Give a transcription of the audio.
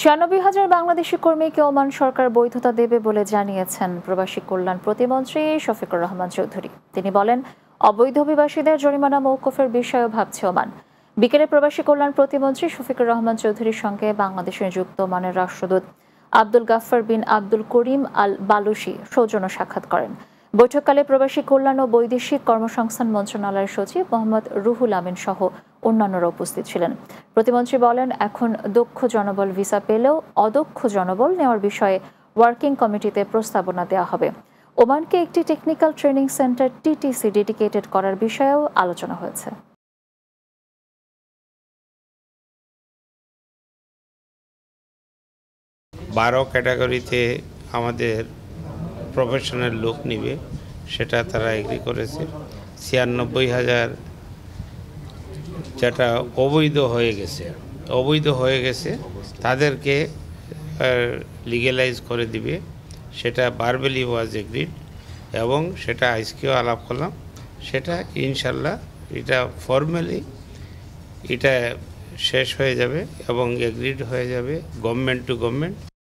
ছিয়ানব্বই হাজার বাংলাদেশি কর্মীকে ওমান সরকার বৈধতা দেবে বলে জানিয়েছেন প্রবাসী কল্যাণ প্রতিমন্ত্রী শফিকুর রহমান চৌধুরী তিনি বলেন অবৈধ অভিবাসীদের জরিমানা মৌকুফের বিষয়েও ভাবছে ওমান বিকেলে প্রবাসী কল্যাণ প্রতিমন্ত্রী শফিকুর রহমান চৌধুরীর সঙ্গে বাংলাদেশে যুক্ত ওমানের রাষ্ট্রদূত আব্দুল গাফফার বিন আব্দুল করিম আল বালুসি সৌজন্য সাক্ষাৎ করেন বৈঠককালে প্রবাসী কল্যাণ ও বৈদেশিক কর্মসংস্থান মন্ত্রণালয়ের সচিব মোহাম্মদ রুহুল আমিন সহ অন্যান্যরা উপস্থিত ছিলেন প্রতিমন্ত্রী বলেন এখন দক্ষ জনবল ভিসা পেলেও অদক্ষ জনবল নেওয়ার বিষয়ে ওয়ার্কিং কমিটিতে প্রস্তাবনা দেওয়া হবে ওমানকে একটি technical training centre TTC dedicated করার বিষয়েও আলোচনা হয়েছে বারো ক্যাটাগরিতে আমাদের প্রফেশনাল লোক নিবে সেটা তারা এগ্রি করেছে ছিয়ানব্বই হাজার যেটা অবৈধ হয়ে গেছে অবৈধ হয়ে গেছে তাদেরকে লিগেলাইজ করে দিবে সেটা বারবেলি ওয়াজ এগ্রিড এবং সেটা আজকেও আলাপ করলাম সেটা ইনশাল্লাহ এটা ফর্মালি এটা শেষ হয়ে যাবে এবং এগ্রিড হয়ে যাবে গভর্নমেন্ট টু গভর্নমেন্ট